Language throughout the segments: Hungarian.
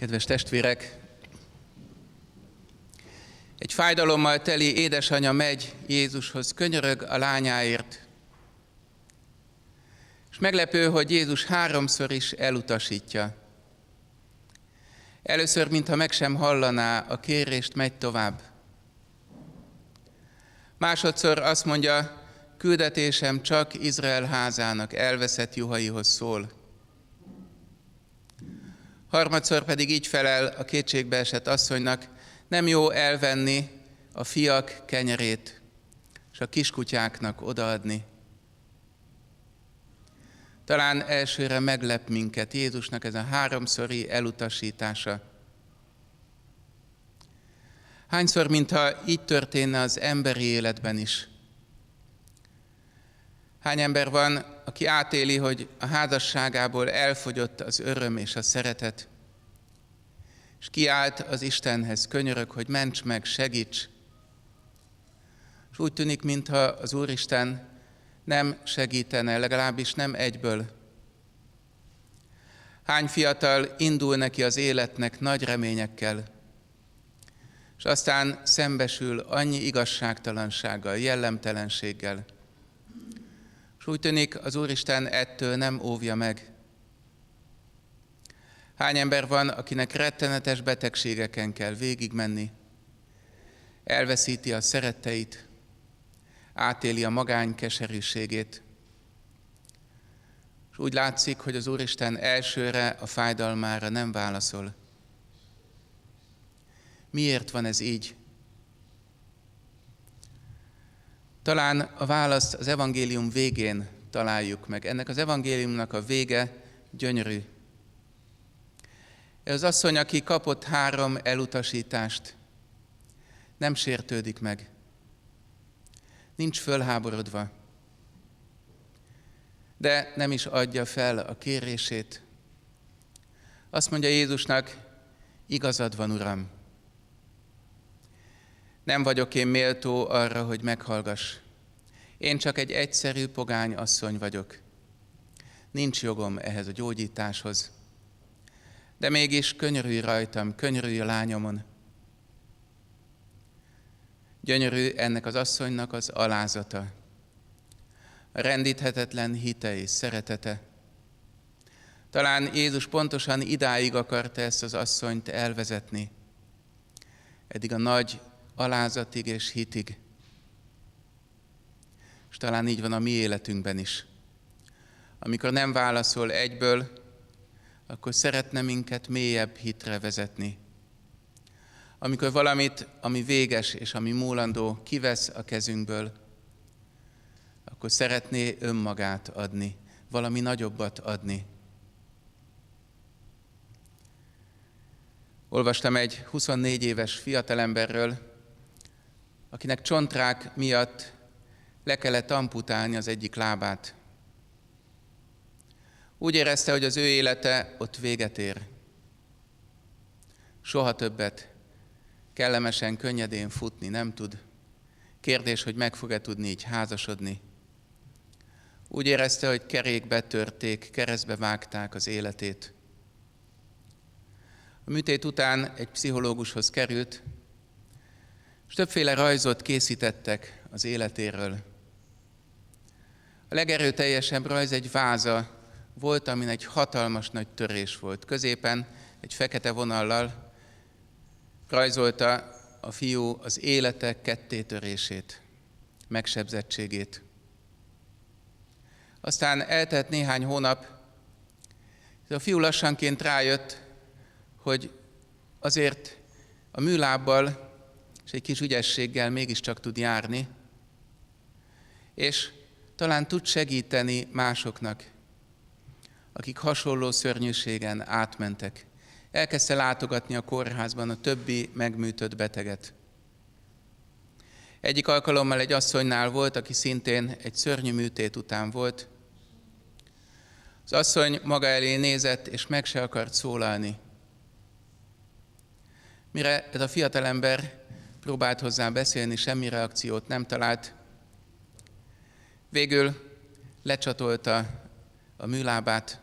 Kedves testvérek, egy fájdalommal teli édesanyja megy Jézushoz, könyörög a lányáért. És meglepő, hogy Jézus háromszor is elutasítja. Először, mintha meg sem hallaná a kérést, megy tovább. Másodszor azt mondja, küldetésem csak Izrael házának, elveszett juhaihoz szól. Harmadszor pedig így felel a esett asszonynak, nem jó elvenni a fiak kenyerét, és a kiskutyáknak odaadni. Talán elsőre meglep minket Jézusnak ez a háromszori elutasítása. Hányszor, mintha így történne az emberi életben is – Hány ember van, aki átéli, hogy a házasságából elfogyott az öröm és a szeretet, és kiállt az Istenhez, könyörök, hogy ments meg, segíts. És úgy tűnik, mintha az Úristen nem segítene, legalábbis nem egyből. Hány fiatal indul neki az életnek nagy reményekkel, és aztán szembesül annyi igazságtalansággal, jellemtelenséggel, és úgy tűnik az Úristen ettől nem óvja meg. Hány ember van, akinek rettenetes betegségeken kell végigmenni, elveszíti a szeretteit, átéli a magány keserűségét, és úgy látszik, hogy az Úristen elsőre a fájdalmára nem válaszol. Miért van ez így? Talán a választ az evangélium végén találjuk meg. Ennek az evangéliumnak a vége gyönyörű. Ez az asszony, aki kapott három elutasítást, nem sértődik meg. Nincs fölháborodva. De nem is adja fel a kérését. Azt mondja Jézusnak, igazad van, Uram. Nem vagyok én méltó arra, hogy meghallgass. Én csak egy egyszerű pogány asszony vagyok. Nincs jogom ehhez a gyógyításhoz. De mégis könyörülj rajtam, könyörülj a lányomon. Gyönyörű ennek az asszonynak az alázata, a rendíthetetlen hite és szeretete. Talán Jézus pontosan idáig akarta ezt az asszonyt elvezetni, eddig a nagy alázatig és hitig és talán így van a mi életünkben is. Amikor nem válaszol egyből, akkor szeretne minket mélyebb hitre vezetni. Amikor valamit, ami véges és ami múlandó, kivesz a kezünkből, akkor szeretné önmagát adni, valami nagyobbat adni. Olvastam egy 24 éves fiatalemberről, akinek csontrák miatt le kellett amputálni az egyik lábát. Úgy érezte, hogy az ő élete ott véget ér. Soha többet kellemesen, könnyedén futni nem tud. Kérdés, hogy meg fog-e tudni így házasodni. Úgy érezte, hogy kerékbe törték, keresztbe vágták az életét. A műtét után egy pszichológushoz került, és többféle rajzot készítettek az életéről. A legerőteljesebb rajz egy váza volt, amin egy hatalmas nagy törés volt. Középen egy fekete vonallal rajzolta a fiú az élete kettétörését, megsebzettségét. Aztán eltelt néhány hónap, és a fiú lassanként rájött, hogy azért a műlábbal és egy kis ügyességgel mégiscsak tud járni, és talán tud segíteni másoknak, akik hasonló szörnyűségen átmentek. Elkezdte látogatni a kórházban a többi megműtött beteget. Egyik alkalommal egy asszonynál volt, aki szintén egy szörnyű műtét után volt. Az asszony maga elé nézett, és meg se akart szólalni. Mire ez a fiatalember próbált hozzá beszélni, semmi reakciót nem talált, Végül lecsatolta a műlábát,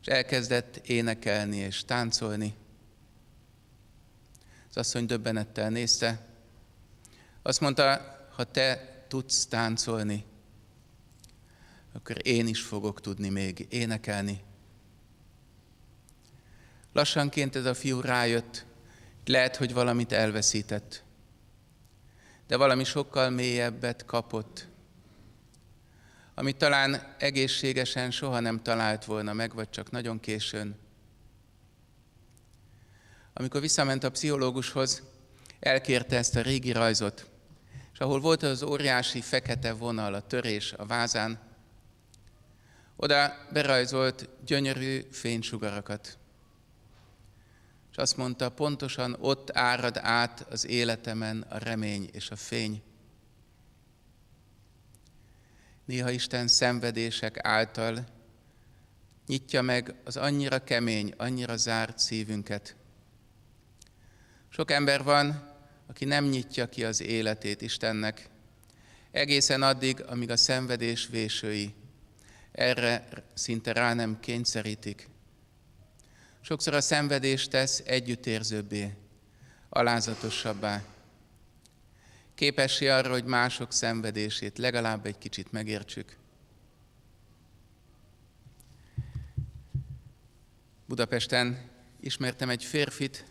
és elkezdett énekelni és táncolni. Az asszony döbbenettel nézte. Azt mondta, ha te tudsz táncolni, akkor én is fogok tudni még énekelni. Lassanként ez a fiú rájött, lehet, hogy valamit elveszített de valami sokkal mélyebbet kapott, amit talán egészségesen soha nem talált volna meg, vagy csak nagyon későn. Amikor visszament a pszichológushoz, elkérte ezt a régi rajzot, és ahol volt az óriási fekete vonal, a törés a vázán, oda berajzolt gyönyörű fénysugarakat és azt mondta, pontosan ott árad át az életemen a remény és a fény. Néha Isten szenvedések által nyitja meg az annyira kemény, annyira zárt szívünket. Sok ember van, aki nem nyitja ki az életét Istennek, egészen addig, amíg a szenvedés vésői erre szinte rá nem kényszerítik. Sokszor a szenvedés tesz együttérzőbbé, alázatosabbá. Képessé arra, hogy mások szenvedését legalább egy kicsit megértsük. Budapesten ismertem egy férfit,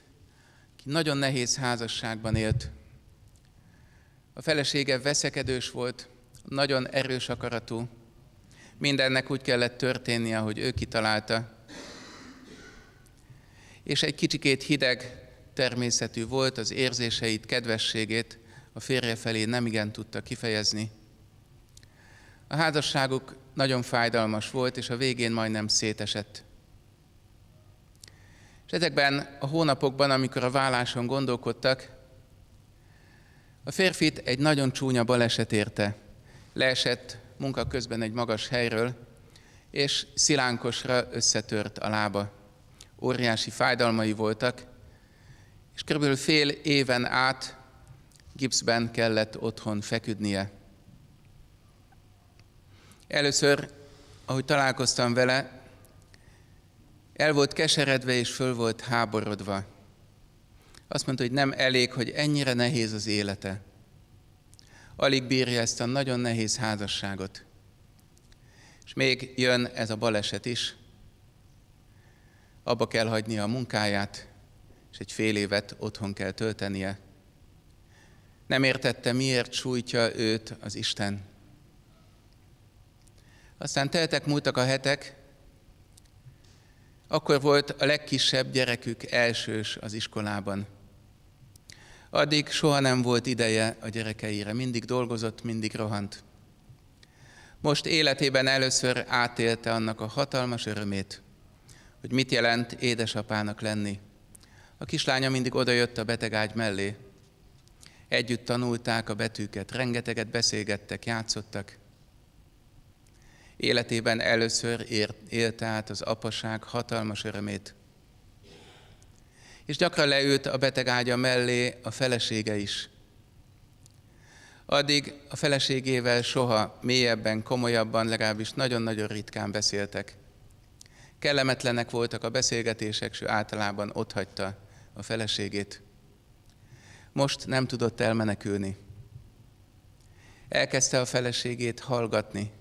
aki nagyon nehéz házasságban élt. A felesége veszekedős volt, nagyon erős akaratú. Mindennek úgy kellett történnie, ahogy ő kitalálta és egy kicsikét hideg természetű volt, az érzéseit, kedvességét a férje felé nem igen tudta kifejezni. A házasságuk nagyon fájdalmas volt, és a végén majdnem szétesett. És ezekben a hónapokban, amikor a válláson gondolkodtak, a férfit egy nagyon csúnya baleset érte. Leesett munka közben egy magas helyről, és szilánkosra összetört a lába óriási fájdalmai voltak, és körülbelül fél éven át gipszben kellett otthon feküdnie. Először, ahogy találkoztam vele, el volt keseredve és föl volt háborodva. Azt mondta, hogy nem elég, hogy ennyire nehéz az élete. Alig bírja ezt a nagyon nehéz házasságot. És még jön ez a baleset is, abba kell hagynia a munkáját, és egy fél évet otthon kell töltenie. Nem értette, miért sújtja őt az Isten. Aztán teltek múltak a hetek, akkor volt a legkisebb gyerekük elsős az iskolában. Addig soha nem volt ideje a gyerekeire, mindig dolgozott, mindig rohant. Most életében először átélte annak a hatalmas örömét, hogy mit jelent édesapának lenni. A kislánya mindig odajött a betegágy mellé. Együtt tanulták a betűket, rengeteget beszélgettek, játszottak. Életében először élt, élte át az apaság hatalmas örömét. És gyakran leült a beteg ágya mellé a felesége is. Addig a feleségével soha mélyebben, komolyabban, legalábbis nagyon-nagyon ritkán beszéltek. Kellemetlenek voltak a beszélgetések, és ő általában otthagyta a feleségét. Most nem tudott elmenekülni. Elkezdte a feleségét hallgatni.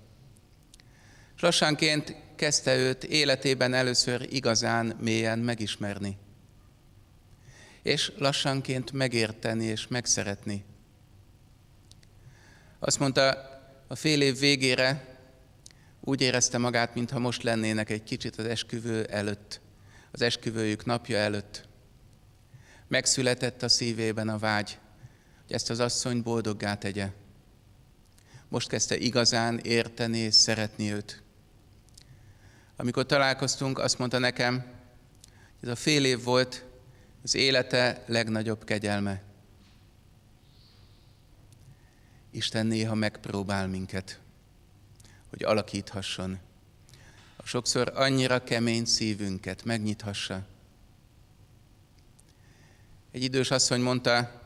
S lassanként kezdte őt életében először igazán mélyen megismerni. És lassanként megérteni és megszeretni. Azt mondta, a fél év végére úgy érezte magát, mintha most lennének egy kicsit az esküvő előtt, az esküvőjük napja előtt. Megszületett a szívében a vágy, hogy ezt az asszony boldoggá tegye. Most kezdte igazán érteni és szeretni őt. Amikor találkoztunk, azt mondta nekem, hogy ez a fél év volt az élete legnagyobb kegyelme. Isten néha megpróbál minket hogy alakíthasson. A sokszor annyira kemény szívünket megnyithassa. Egy idős asszony mondta,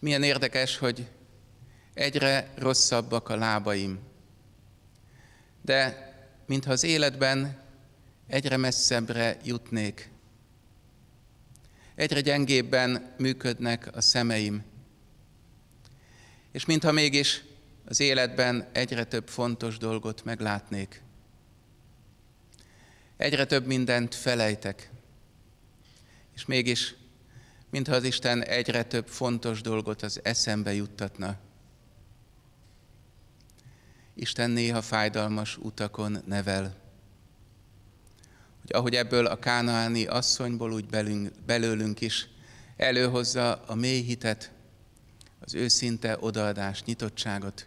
milyen érdekes, hogy egyre rosszabbak a lábaim. De mintha az életben egyre messzebbre jutnék. Egyre gyengébben működnek a szemeim. És mintha mégis az életben egyre több fontos dolgot meglátnék. Egyre több mindent felejtek. És mégis, mintha az Isten egyre több fontos dolgot az eszembe juttatna. Isten néha fájdalmas utakon nevel. Hogy ahogy ebből a kánaáni asszonyból úgy belünk, belőlünk is előhozza a mély hitet, az őszinte odaadás, nyitottságot,